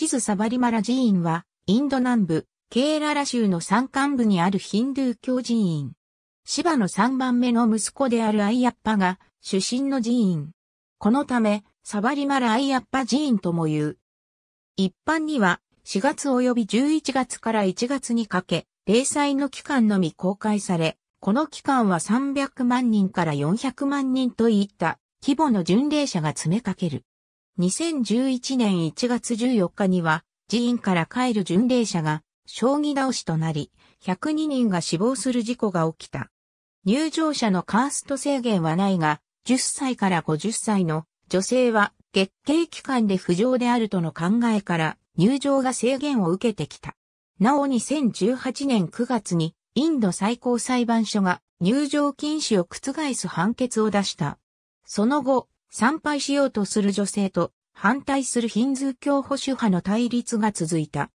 地図サバリマラ寺院は、インド南部、ケーララ州の山間部にあるヒンドゥー教寺院。芝の3番目の息子であるアイアッパが、出身の寺院。このため、サバリマラアイアッパ寺院とも言う。一般には、4月及び11月から1月にかけ、霊祭の期間のみ公開され、この期間は300万人から400万人といった規模の巡礼者が詰めかける。2011年1月14日には、寺院から帰る巡礼者が、将棋倒しとなり、102人が死亡する事故が起きた。入場者のカースト制限はないが、10歳から50歳の女性は月経期間で不浄であるとの考えから入場が制限を受けてきた。なお2018年9月にインド最高裁判所が入場禁止を覆す判決を出した。その後、参拝しようとする女性と反対するヒンズー教保守派の対立が続いた。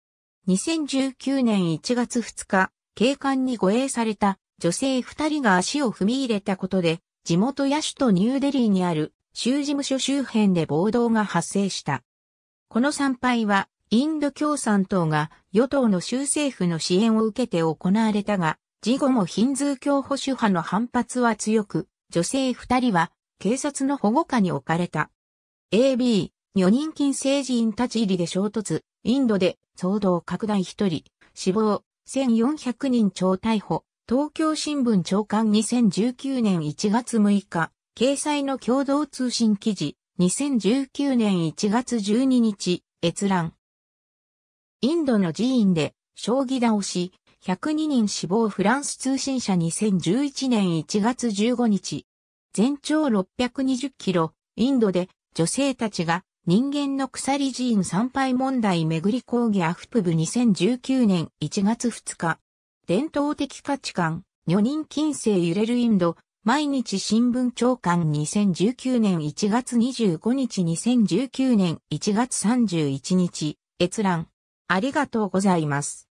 2019年1月2日、警官に護衛された女性2人が足を踏み入れたことで、地元野手とニューデリーにある州事務所周辺で暴動が発生した。この参拝は、インド共産党が与党の州政府の支援を受けて行われたが、事後もヒンズー教保守派の反発は強く、女性2人は警察の保護下に置かれた。AB、女人禁成人立ち入りで衝突、インドで騒動拡大一人、死亡、1400人超逮捕、東京新聞長官2019年1月6日、掲載の共同通信記事、2019年1月12日、閲覧。インドの寺院で、将棋倒し、102人死亡フランス通信社2011年1月15日、全長620キロ、インドで女性たちが人間の鎖寺院参拝問題巡り講義アフプブ2019年1月2日。伝統的価値観、女人近世揺れるインド、毎日新聞長官2019年1月25日2019年1月31日、閲覧。ありがとうございます。